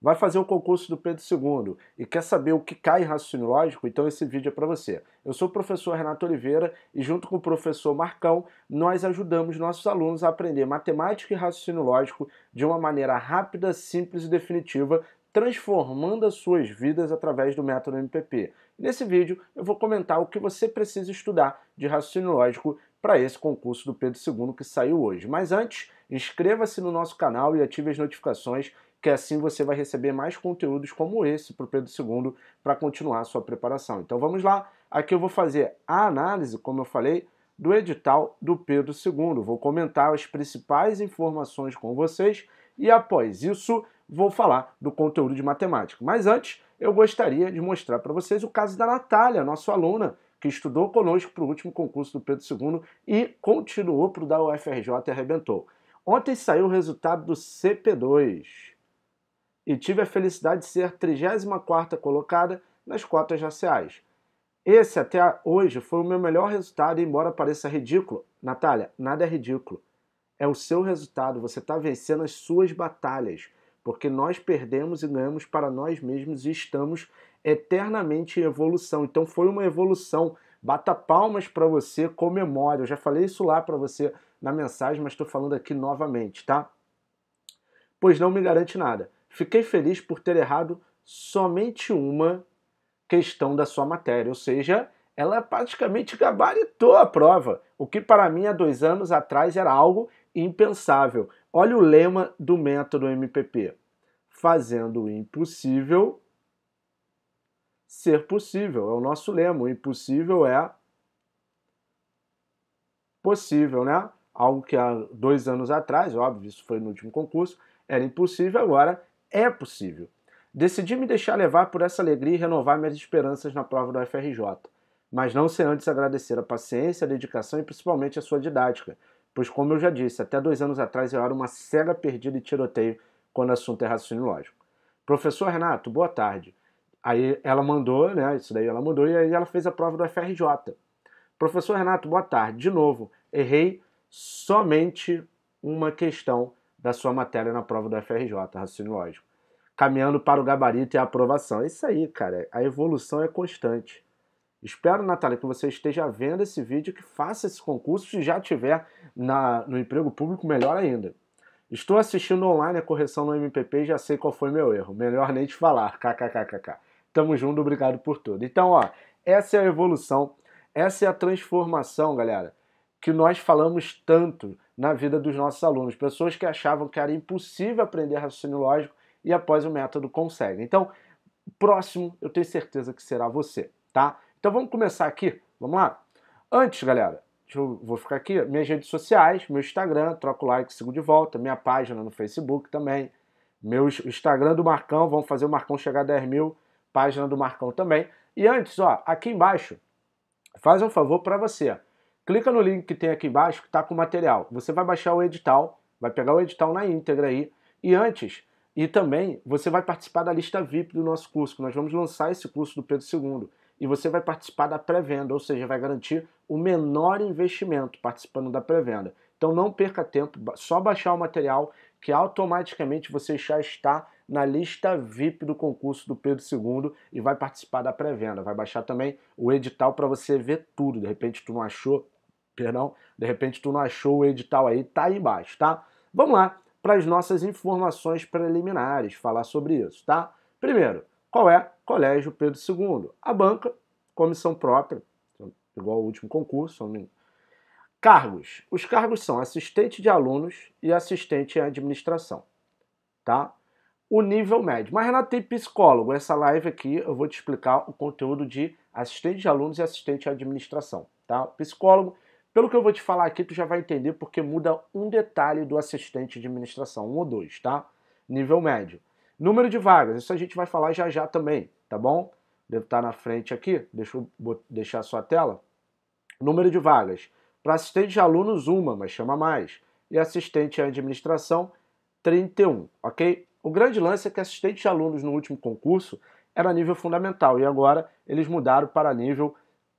vai fazer um concurso do Pedro II e quer saber o que cai em raciocínio lógico, então esse vídeo é para você. Eu sou o professor Renato Oliveira e junto com o professor Marcão, nós ajudamos nossos alunos a aprender matemática e raciocínio lógico de uma maneira rápida, simples e definitiva, transformando as suas vidas através do método MPP. Nesse vídeo eu vou comentar o que você precisa estudar de raciocínio lógico para esse concurso do Pedro II que saiu hoje. Mas antes, inscreva-se no nosso canal e ative as notificações porque assim você vai receber mais conteúdos como esse para o Pedro II para continuar a sua preparação. Então vamos lá, aqui eu vou fazer a análise, como eu falei, do edital do Pedro II. Vou comentar as principais informações com vocês e após isso vou falar do conteúdo de matemática. Mas antes, eu gostaria de mostrar para vocês o caso da Natália, nossa aluna, que estudou conosco para o último concurso do Pedro II e continuou para o da UFRJ e arrebentou. Ontem saiu o resultado do CP2 e tive a felicidade de ser 34ª colocada nas cotas raciais. Esse até hoje foi o meu melhor resultado, embora pareça ridículo. Natália, nada é ridículo. É o seu resultado, você está vencendo as suas batalhas, porque nós perdemos e ganhamos para nós mesmos e estamos eternamente em evolução. Então foi uma evolução. Bata palmas para você, comemore. Eu já falei isso lá para você na mensagem, mas estou falando aqui novamente, tá? Pois não me garante nada. Fiquei feliz por ter errado somente uma questão da sua matéria, ou seja, ela praticamente gabaritou a prova, o que para mim há dois anos atrás era algo impensável. Olha o lema do método MPP: fazendo o impossível ser possível. É o nosso lema. O impossível é possível, né? Algo que há dois anos atrás, óbvio, isso foi no último concurso, era impossível, agora é possível. Decidi me deixar levar por essa alegria e renovar minhas esperanças na prova do FRJ, mas não sem antes agradecer a paciência, a dedicação e principalmente a sua didática, pois, como eu já disse, até dois anos atrás eu era uma cega perdida e tiroteio quando o assunto é raciocínio lógico. Professor Renato, boa tarde. Aí ela mandou, né? Isso daí ela mandou, e aí ela fez a prova do FRJ. Professor Renato, boa tarde. De novo, errei somente uma questão da sua matéria na prova do FRJ, raciocínio lógico. Caminhando para o gabarito e a aprovação. É isso aí, cara. A evolução é constante. Espero, Natália, que você esteja vendo esse vídeo, que faça esse concurso se já tiver na, no emprego público, melhor ainda. Estou assistindo online a correção no MPP e já sei qual foi meu erro. Melhor nem te falar. KKKKK. Tamo junto, obrigado por tudo. Então, ó, essa é a evolução, essa é a transformação, galera, que nós falamos tanto na vida dos nossos alunos, pessoas que achavam que era impossível aprender raciocínio lógico e após o método conseguem. Então, próximo eu tenho certeza que será você, tá? Então vamos começar aqui, vamos lá? Antes, galera, eu, vou ficar aqui, minhas redes sociais, meu Instagram, troco like, sigo de volta, minha página no Facebook também, meu Instagram do Marcão, vamos fazer o Marcão chegar a 10 mil, página do Marcão também. E antes, ó, aqui embaixo, faz um favor para você, clica no link que tem aqui embaixo que está com o material. Você vai baixar o edital, vai pegar o edital na íntegra aí. E antes, e também você vai participar da lista VIP do nosso curso, que nós vamos lançar esse curso do Pedro II. E você vai participar da pré-venda, ou seja, vai garantir o menor investimento participando da pré-venda. Então não perca tempo, só baixar o material que automaticamente você já está na lista VIP do concurso do Pedro II e vai participar da pré-venda. Vai baixar também o edital para você ver tudo. De repente tu não achou, perdão, de repente tu não achou o edital aí, tá aí embaixo, tá? Vamos lá para as nossas informações preliminares, falar sobre isso, tá? Primeiro, qual é? Colégio Pedro II. A banca, comissão própria, igual ao último concurso. Cargos. Os cargos são assistente de alunos e assistente em administração, tá? O nível médio. Mas, Renato, tem psicólogo. Essa live aqui eu vou te explicar o conteúdo de assistente de alunos e assistente em administração, tá? Psicólogo pelo que eu vou te falar aqui, tu já vai entender porque muda um detalhe do assistente de administração, um ou dois, tá? Nível médio. Número de vagas, isso a gente vai falar já já também, tá bom? Deve estar tá na frente aqui, deixa eu deixar a sua tela. Número de vagas. Para assistente de alunos, uma, mas chama mais. E assistente de administração, 31, ok? O grande lance é que assistente de alunos no último concurso era nível fundamental e agora eles mudaram para nível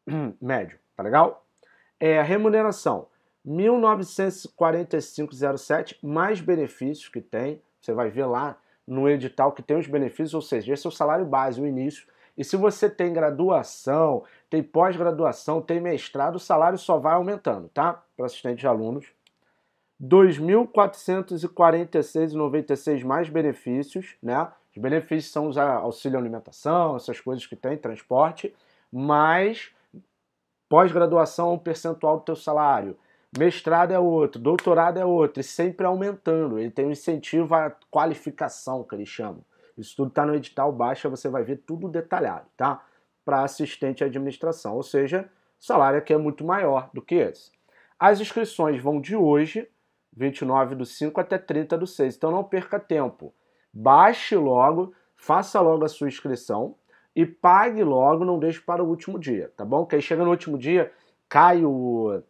médio, tá legal? É, a remuneração, 1945,07, mais benefícios que tem, você vai ver lá no edital que tem os benefícios, ou seja, esse é o salário base, o início. E se você tem graduação, tem pós-graduação, tem mestrado, o salário só vai aumentando, tá? Para assistente de alunos. 2.446,96 mais benefícios, né? Os benefícios são os auxílio alimentação, essas coisas que tem, transporte, mais Pós-graduação é um percentual do teu salário. Mestrado é outro, doutorado é outro, e sempre aumentando. Ele tem um incentivo à qualificação, que eles chamam. Isso tudo está no edital baixa, você vai ver tudo detalhado, tá? Para assistente à administração, ou seja, salário aqui é muito maior do que esse. As inscrições vão de hoje, 29 do 5 até 30 do 6, então não perca tempo. Baixe logo, faça logo a sua inscrição, e pague logo, não deixe para o último dia, tá bom? Que aí chega no último dia, cai o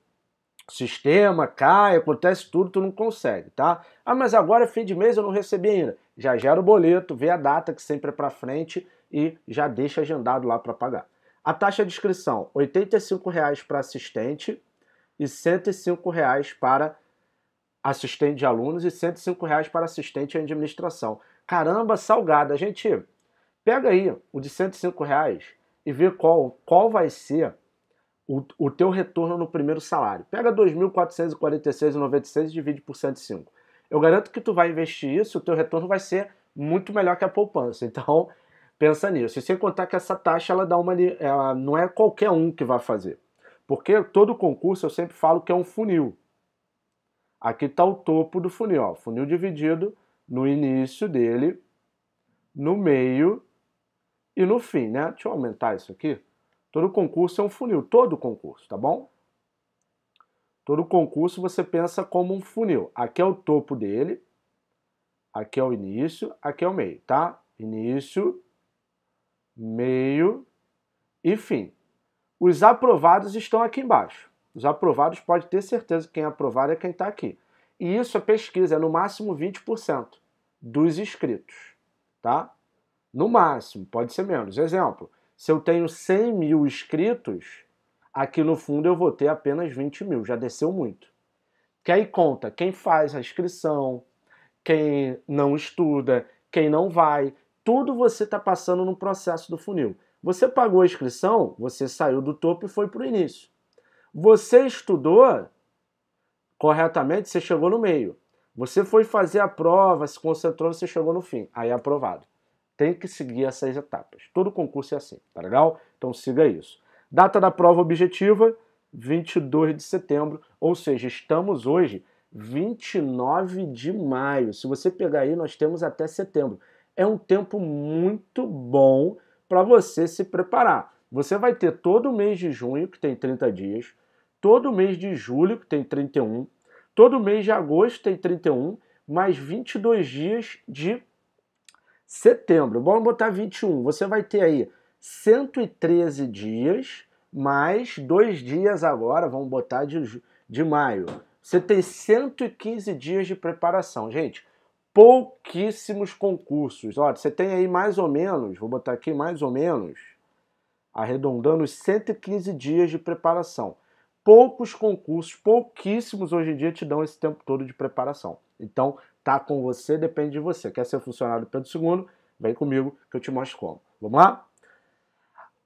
sistema, cai, acontece tudo, tu não consegue, tá? Ah, mas agora é fim de mês eu não recebi ainda. Já gera o boleto, vê a data que sempre é para frente e já deixa agendado lá para pagar. A taxa de inscrição, R$ 85,00 para assistente e R$ 105,00 para assistente de alunos e R$ 105,00 para assistente de administração. Caramba, salgada, gente Pega aí o de 105 reais e vê qual, qual vai ser o, o teu retorno no primeiro salário. Pega 2.446,96 e divide por 105. Eu garanto que tu vai investir isso, o teu retorno vai ser muito melhor que a poupança. Então, pensa nisso. E sem contar que essa taxa ela dá uma ela não é qualquer um que vai fazer. Porque todo concurso eu sempre falo que é um funil. Aqui está o topo do funil, ó. funil dividido no início dele, no meio e no fim, né? Deixa eu aumentar isso aqui. Todo concurso é um funil, todo concurso, tá bom? Todo concurso você pensa como um funil. Aqui é o topo dele, aqui é o início, aqui é o meio, tá? Início, meio e fim. Os aprovados estão aqui embaixo. Os aprovados pode ter certeza que quem é aprovado é quem está aqui. E isso é pesquisa, é no máximo 20% dos inscritos, tá? No máximo, pode ser menos. Exemplo, se eu tenho 100 mil inscritos, aqui no fundo eu vou ter apenas 20 mil, já desceu muito. Que aí conta quem faz a inscrição, quem não estuda, quem não vai, tudo você está passando no processo do funil. Você pagou a inscrição, você saiu do topo e foi para o início. Você estudou corretamente, você chegou no meio. Você foi fazer a prova, se concentrou, você chegou no fim. Aí é aprovado tem que seguir essas etapas. Todo concurso é assim, tá legal? Então siga isso. Data da prova objetiva, 22 de setembro, ou seja, estamos hoje 29 de maio. Se você pegar aí, nós temos até setembro. É um tempo muito bom para você se preparar. Você vai ter todo o mês de junho, que tem 30 dias, todo mês de julho, que tem 31, todo mês de agosto, tem 31, mais 22 dias de setembro, vamos botar 21, você vai ter aí 113 dias, mais dois dias agora, vamos botar de, de maio. Você tem 115 dias de preparação, gente. Pouquíssimos concursos. Olha, você tem aí mais ou menos, vou botar aqui mais ou menos, arredondando os 115 dias de preparação. Poucos concursos, pouquíssimos hoje em dia te dão esse tempo todo de preparação. Então, tá com você depende de você. Quer ser funcionário do Pedro II? Vem comigo que eu te mostro como. Vamos lá?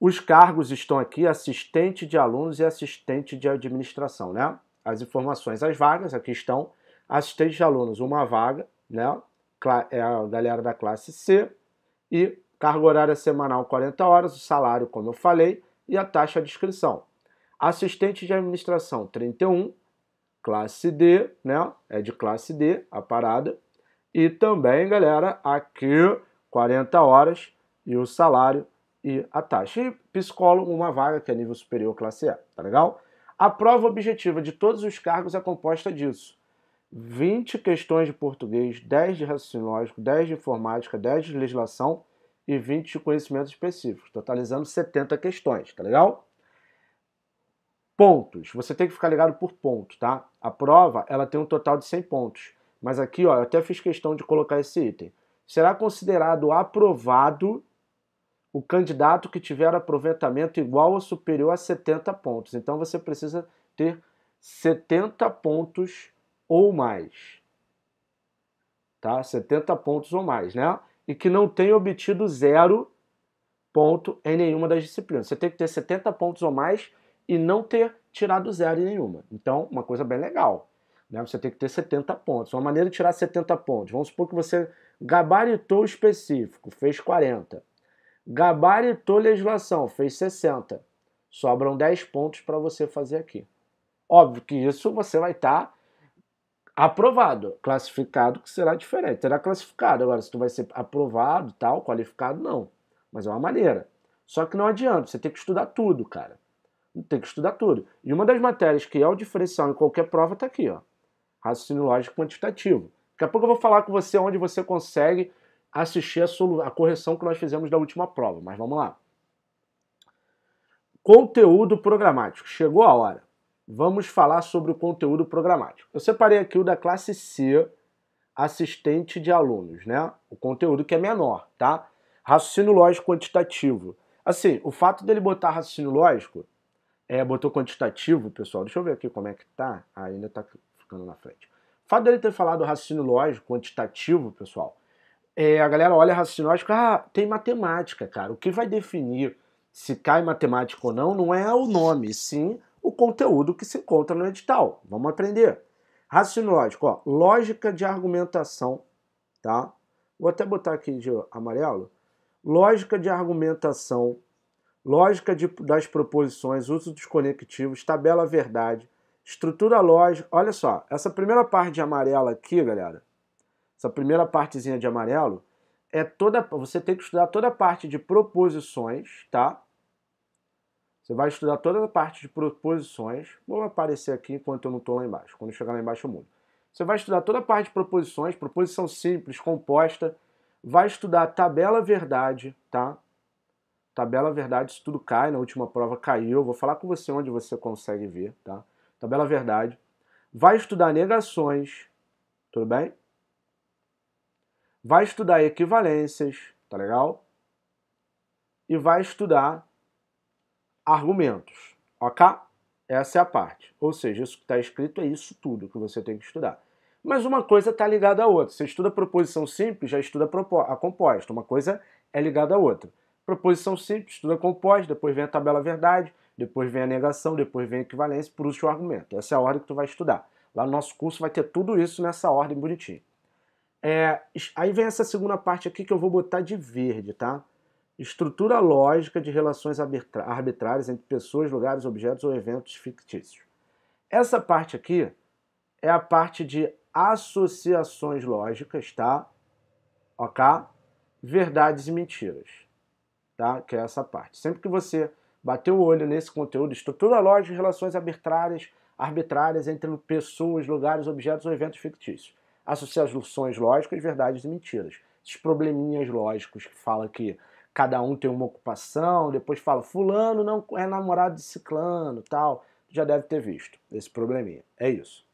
Os cargos estão aqui, assistente de alunos e assistente de administração, né? As informações, as vagas aqui estão. Assistente de alunos, uma vaga, né? É a galera da classe C. E carga horária semanal 40 horas, o salário, como eu falei, e a taxa de inscrição. Assistente de administração, 31 classe D, né? É de classe D a parada. E também, galera, aqui 40 horas e o salário e a taxa. E psicólogo, uma vaga que é nível superior classe A, tá legal? A prova objetiva de todos os cargos é composta disso. 20 questões de português, 10 de raciocínio lógico, 10 de informática, 10 de legislação e 20 de conhecimento específico. totalizando 70 questões, tá legal? Pontos. Você tem que ficar ligado por ponto, tá? A prova, ela tem um total de 100 pontos. Mas aqui, ó, eu até fiz questão de colocar esse item. Será considerado aprovado o candidato que tiver aproveitamento igual ou superior a 70 pontos. Então você precisa ter 70 pontos ou mais. Tá? 70 pontos ou mais, né? E que não tenha obtido zero ponto em nenhuma das disciplinas. Você tem que ter 70 pontos ou mais e não ter tirado zero em nenhuma. Então, uma coisa bem legal. Né? Você tem que ter 70 pontos. Uma maneira de tirar 70 pontos. Vamos supor que você gabaritou específico, fez 40. Gabaritou legislação, fez 60. Sobram 10 pontos para você fazer aqui. Óbvio que isso você vai estar tá aprovado, classificado que será diferente. Será classificado. Agora, se tu vai ser aprovado, tal, qualificado, não. Mas é uma maneira. Só que não adianta, você tem que estudar tudo, cara tem que estudar tudo. E uma das matérias que é o diferencial em qualquer prova está aqui, ó. Raciocínio lógico quantitativo. Daqui a pouco eu vou falar com você onde você consegue assistir a, a correção que nós fizemos da última prova, mas vamos lá. Conteúdo programático. Chegou a hora. Vamos falar sobre o conteúdo programático. Eu separei aqui o da classe C, assistente de alunos, né? O conteúdo que é menor, tá? Raciocínio lógico quantitativo. Assim, o fato dele botar raciocínio lógico é, botou quantitativo, pessoal. Deixa eu ver aqui como é que tá. Ah, ainda tá ficando na frente. O fato dele ter falado raciocínio lógico, quantitativo, pessoal, é, a galera olha raciocínio lógico, ah, tem matemática, cara. O que vai definir se cai matemática ou não não é o nome, sim o conteúdo que se encontra no edital. Vamos aprender. Raciocínio lógico, ó, lógica de argumentação, tá? Vou até botar aqui de amarelo. Lógica de argumentação lógica de, das proposições, uso dos conectivos, tabela verdade, estrutura lógica. Olha só, essa primeira parte de amarelo aqui, galera, essa primeira partezinha de amarelo, é toda, você tem que estudar toda a parte de proposições, tá? Você vai estudar toda a parte de proposições. Vou aparecer aqui enquanto eu não estou lá embaixo. Quando chegar lá embaixo eu mudo. Você vai estudar toda a parte de proposições, proposição simples, composta. Vai estudar tabela verdade, tá? Tabela Verdade, se tudo cai, na última prova caiu. Vou falar com você onde você consegue ver, tá? Tabela Verdade. Vai estudar negações, tudo bem? Vai estudar equivalências, tá legal? E vai estudar argumentos, ok? Essa é a parte. Ou seja, isso que está escrito é isso tudo que você tem que estudar. Mas uma coisa está ligada à outra. Você estuda a proposição simples, já estuda a composta. Uma coisa é ligada à outra. Proposição simples, estuda é compós, depois vem a tabela verdade, depois vem a negação, depois vem a equivalência por último argumento. Essa é a ordem que tu vai estudar. Lá no nosso curso vai ter tudo isso nessa ordem bonitinha. É, aí vem essa segunda parte aqui que eu vou botar de verde, tá? Estrutura lógica de relações arbitrárias entre pessoas, lugares, objetos ou eventos fictícios. Essa parte aqui é a parte de associações lógicas, tá? Ok? Verdades e mentiras tá? que é essa parte. Sempre que você bater o olho nesse conteúdo, estrutura lógica e relações arbitrárias, arbitrárias entre pessoas, lugares, objetos ou eventos fictícios. Associações lógicas, verdades e mentiras. Esses probleminhas lógicos que fala que cada um tem uma ocupação, depois fala fulano não é namorado de ciclano, tal. Já deve ter visto esse probleminha. É isso.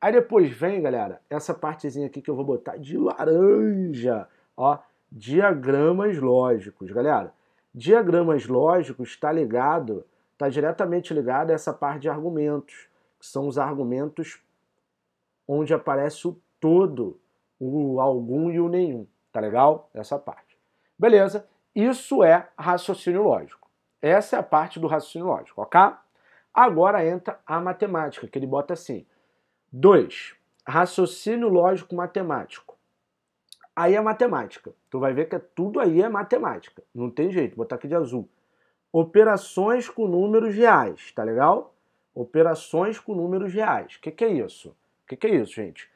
Aí depois vem, galera, essa partezinha aqui que eu vou botar de laranja, ó, diagramas lógicos. Galera, diagramas lógicos está ligado, está diretamente ligado a essa parte de argumentos, que são os argumentos onde aparece o todo, o algum e o nenhum. Tá legal? Essa parte. Beleza? Isso é raciocínio lógico. Essa é a parte do raciocínio lógico, ok? Agora entra a matemática, que ele bota assim: 2. Raciocínio lógico matemático Aí é matemática. Tu vai ver que é, tudo aí é matemática. Não tem jeito, vou botar aqui de azul. Operações com números reais, tá legal? Operações com números reais. O que, que é isso? O que, que é isso, gente?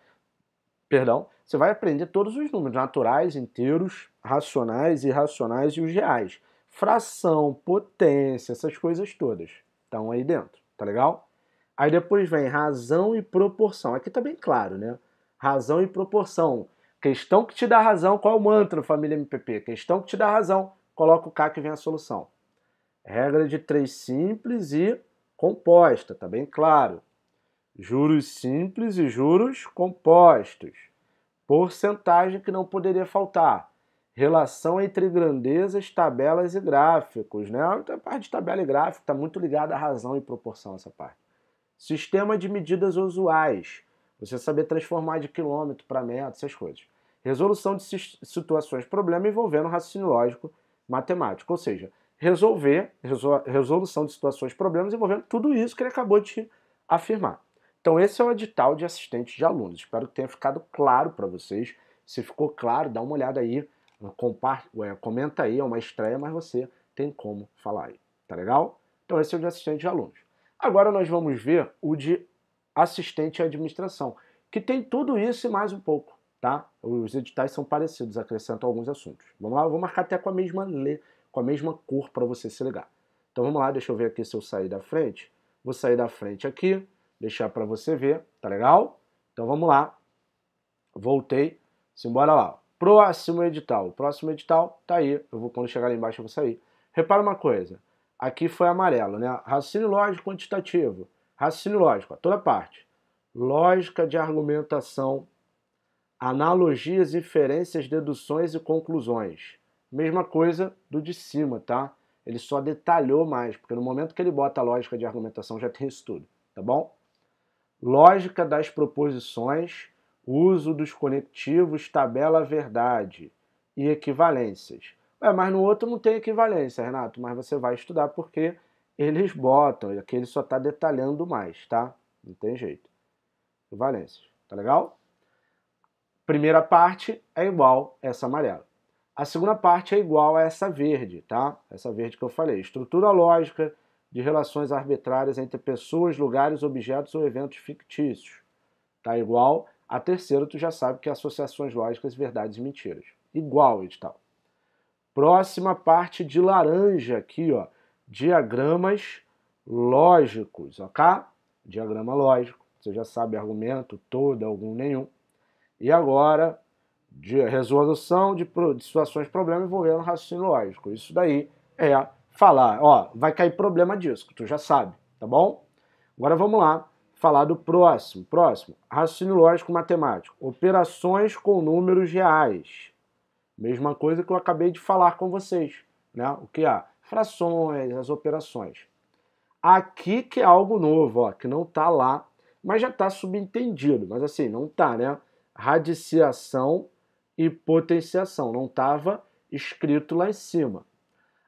Perdão. Você vai aprender todos os números naturais, inteiros, racionais, irracionais e os reais. Fração, potência, essas coisas todas estão aí dentro, tá legal? Aí depois vem razão e proporção. Aqui tá bem claro, né? Razão e proporção. Questão que te dá razão, qual é o mantra família MPP? Questão que te dá razão, coloca o K que vem a solução. Regra de três simples e composta, tá bem claro. Juros simples e juros compostos. Porcentagem que não poderia faltar. Relação entre grandezas, tabelas e gráficos, né? Então, a parte de tabela e gráfico está muito ligada à razão e proporção, essa parte. Sistema de medidas usuais. Você saber transformar de quilômetro para metro, essas coisas. Resolução de situações problema envolvendo raciocínio lógico matemático, ou seja, resolver, resolução de situações problemas envolvendo tudo isso que ele acabou de afirmar. Então esse é o edital de assistente de alunos. Espero que tenha ficado claro para vocês. Se ficou claro, dá uma olhada aí, é, comenta aí, é uma estreia, mas você tem como falar aí, tá legal? Então esse é o de assistente de alunos. Agora nós vamos ver o de assistente à administração, que tem tudo isso e mais um pouco tá? Os editais são parecidos, acrescentam alguns assuntos. Vamos lá, eu vou marcar até com a mesma le... com a mesma cor para você se ligar. Então vamos lá, deixa eu ver aqui se eu sair da frente. Vou sair da frente aqui, deixar para você ver, tá legal? Então vamos lá. Voltei. Simbora lá. Próximo edital. O próximo edital tá aí. Eu vou quando chegar lá embaixo eu vou sair. Repara uma coisa. Aqui foi amarelo, né? Raciocínio lógico quantitativo. Raciocínio lógico, toda parte. Lógica de argumentação analogias, inferências, deduções e conclusões. Mesma coisa do de cima, tá? Ele só detalhou mais, porque no momento que ele bota a lógica de argumentação já tem isso tudo, tá bom? Lógica das proposições, uso dos conectivos, tabela verdade e equivalências. Ué, mas no outro não tem equivalência, Renato, mas você vai estudar porque eles botam, e aqui ele só está detalhando mais, tá? Não tem jeito. Equivalências, tá legal? primeira parte é igual a essa amarela. A segunda parte é igual a essa verde, tá? Essa verde que eu falei. Estrutura lógica de relações arbitrárias entre pessoas, lugares, objetos ou eventos fictícios. Tá igual a terceira, tu já sabe que é associações lógicas, verdades e mentiras. Igual, edital. Próxima parte de laranja aqui, ó. Diagramas lógicos, ok? Diagrama lógico. Você já sabe argumento, todo, algum, nenhum. E agora, de resolução de, de situações, problemas envolvendo raciocínio lógico. Isso daí é falar, ó, vai cair problema disso, que tu já sabe, tá bom? Agora vamos lá falar do próximo. Próximo, raciocínio lógico matemático. Operações com números reais. Mesma coisa que eu acabei de falar com vocês, né? O que há? Frações, as operações. Aqui que é algo novo, ó, que não tá lá, mas já tá subentendido, mas assim, não tá, né? radiciação e potenciação. Não estava escrito lá em cima.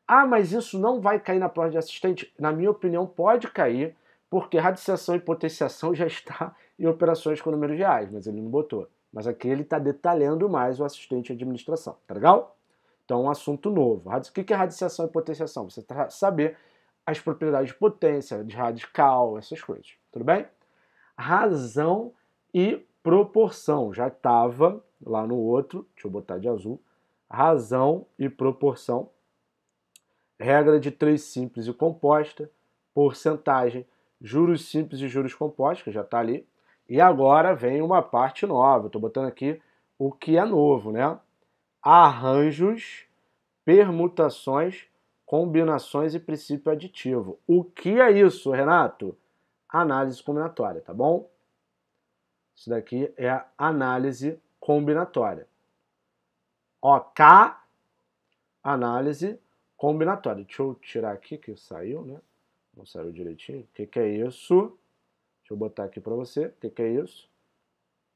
Ah, mas isso não vai cair na prova de assistente? Na minha opinião, pode cair, porque radiciação e potenciação já está em operações com números reais, mas ele não botou. Mas aqui ele está detalhando mais o assistente de administração, tá legal? Então, um assunto novo. O que é radiciação e potenciação? Você que tá, saber as propriedades de potência, de radical, essas coisas, tudo bem? Razão e proporção. Já estava lá no outro, deixa eu botar de azul, razão e proporção. Regra de três simples e composta, porcentagem, juros simples e juros compostos, que já está ali. E agora vem uma parte nova, estou botando aqui o que é novo, né? Arranjos, permutações, combinações e princípio aditivo. O que é isso, Renato? Análise combinatória, tá bom? Isso daqui é a análise combinatória. OK, análise combinatória. Deixa eu tirar aqui que saiu, né? Não saiu direitinho. O que, que é isso? Deixa eu botar aqui para você. O que, que é isso?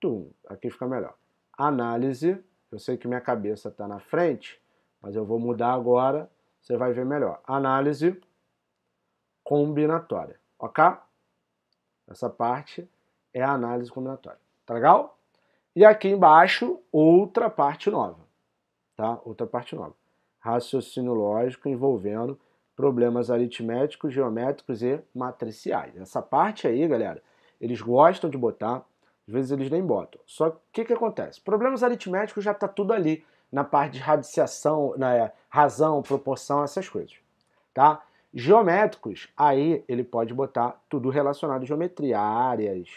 Tum. Aqui fica melhor. Análise. Eu sei que minha cabeça está na frente, mas eu vou mudar agora. Você vai ver melhor. Análise combinatória. Ok? Essa parte é a análise combinatória. Tá legal? E aqui embaixo, outra parte nova. Tá? Outra parte nova. Raciocínio lógico envolvendo problemas aritméticos, geométricos e matriciais. Essa parte aí, galera, eles gostam de botar, às vezes eles nem botam. Só que o que, que acontece? Problemas aritméticos já está tudo ali na parte de radiciação, na é, razão, proporção, essas coisas. Tá? Geométricos, aí ele pode botar tudo relacionado à geometria, áreas,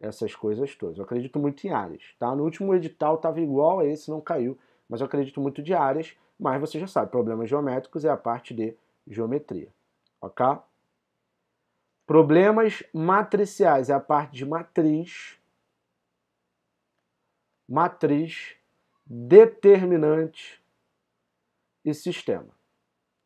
essas coisas todas. Eu acredito muito em áreas, tá? No último edital estava igual a esse, não caiu, mas eu acredito muito de áreas, mas você já sabe, problemas geométricos é a parte de geometria, ok? Problemas matriciais é a parte de matriz, matriz, determinante e sistema,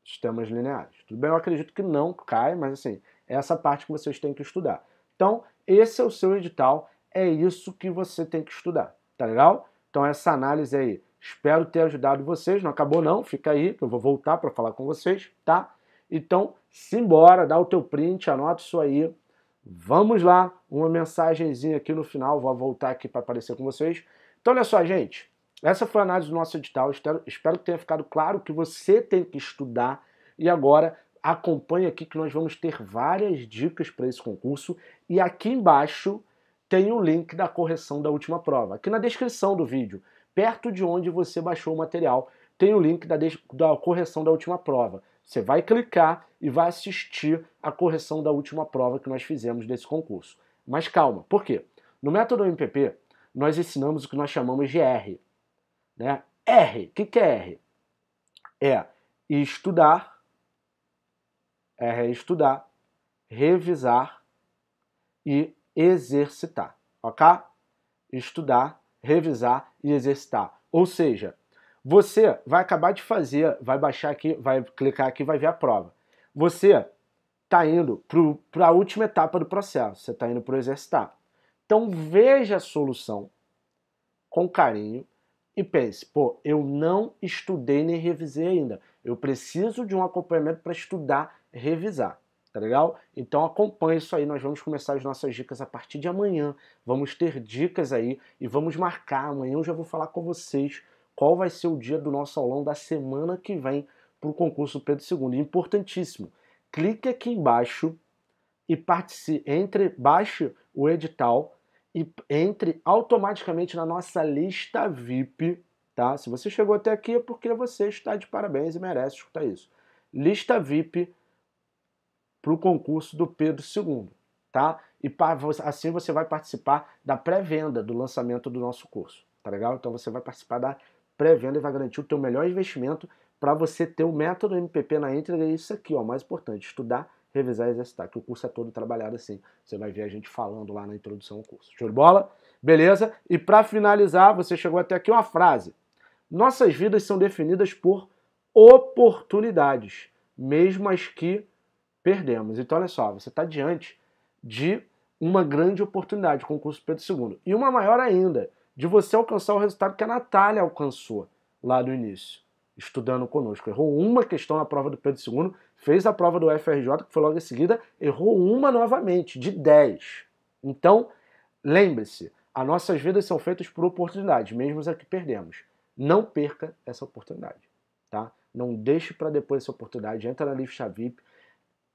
sistemas lineares. Tudo bem, eu acredito que não cai, mas assim, é essa parte que vocês têm que estudar. Então, esse é o seu edital, é isso que você tem que estudar, tá legal? Então essa análise aí, espero ter ajudado vocês, não acabou não, fica aí que eu vou voltar para falar com vocês, tá? Então, simbora, dá o teu print, anota isso aí. Vamos lá, uma mensagenzinha aqui no final, vou voltar aqui para aparecer com vocês. Então olha só, gente, essa foi a análise do nosso edital, espero, espero que tenha ficado claro que você tem que estudar e agora acompanhe aqui que nós vamos ter várias dicas para esse concurso e aqui embaixo tem o link da correção da última prova. Aqui na descrição do vídeo, perto de onde você baixou o material, tem o link da, da correção da última prova. Você vai clicar e vai assistir a correção da última prova que nós fizemos desse concurso. Mas calma, por quê? No método MPP, nós ensinamos o que nós chamamos de R. Né? R, o que, que é R? É estudar, é estudar, revisar e exercitar, ok? Estudar, revisar e exercitar. Ou seja, você vai acabar de fazer, vai baixar aqui, vai clicar aqui, vai ver a prova. Você está indo para a última etapa do processo, você está indo para o exercitar. Então veja a solução com carinho e pense, pô, eu não estudei nem revisei ainda. Eu preciso de um acompanhamento para estudar revisar, tá legal? Então acompanha isso aí, nós vamos começar as nossas dicas a partir de amanhã. Vamos ter dicas aí e vamos marcar. Amanhã eu já vou falar com vocês qual vai ser o dia do nosso aulão da semana que vem para o concurso Pedro II. Importantíssimo. Clique aqui embaixo e participe, entre, baixe o edital e entre automaticamente na nossa lista VIP, tá? Se você chegou até aqui é porque você está de parabéns e merece escutar isso. Lista VIP para o concurso do Pedro II, tá? E assim você vai participar da pré-venda do lançamento do nosso curso, tá legal? Então você vai participar da pré-venda e vai garantir o teu melhor investimento para você ter o método MPP na entrega e isso aqui, ó, mais importante, estudar, revisar e exercitar, que o curso é todo trabalhado assim. Você vai ver a gente falando lá na introdução ao curso. Show de bola? Beleza? E para finalizar, você chegou até aqui uma frase. Nossas vidas são definidas por oportunidades, mesmo as que perdemos. Então, olha só, você está diante de uma grande oportunidade, o concurso Pedro II. E uma maior ainda, de você alcançar o resultado que a Natália alcançou lá no início, estudando conosco. Errou uma questão na prova do Pedro II, fez a prova do FRJ, que foi logo em seguida, errou uma novamente, de 10. Então, lembre-se, as nossas vidas são feitas por oportunidades, mesmo as que perdemos. Não perca essa oportunidade, tá? Não deixe para depois essa oportunidade, entra na lista VIP,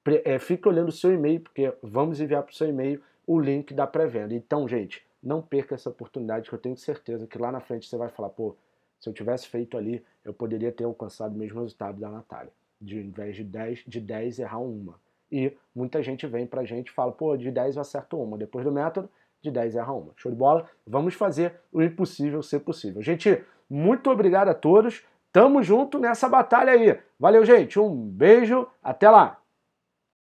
é, eh, fique olhando o seu e-mail, porque vamos enviar para o seu e-mail o link da pré-venda. Então, gente, não perca essa oportunidade, que eu tenho certeza que lá na frente você vai falar, pô, se eu tivesse feito ali, eu poderia ter alcançado o mesmo resultado da Natália. De, ao invés de 10, de 10 errar uma. E muita gente vem pra gente e fala, pô, de 10 eu acerto uma. Depois do método, de 10 erra uma. Show de bola? Vamos fazer o impossível ser possível. Gente, muito obrigado a todos. Tamo junto nessa batalha aí. Valeu, gente. Um beijo. Até lá.